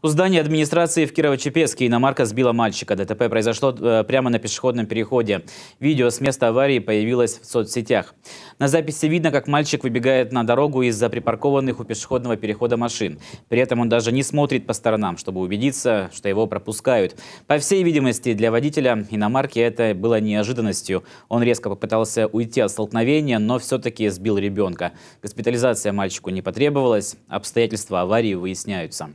У здания администрации в Кирово-Чепецке иномарка сбила мальчика. ДТП произошло э, прямо на пешеходном переходе. Видео с места аварии появилось в соцсетях. На записи видно, как мальчик выбегает на дорогу из-за припаркованных у пешеходного перехода машин. При этом он даже не смотрит по сторонам, чтобы убедиться, что его пропускают. По всей видимости, для водителя иномарки это было неожиданностью. Он резко попытался уйти от столкновения, но все-таки сбил ребенка. Госпитализация мальчику не потребовалась. Обстоятельства аварии выясняются.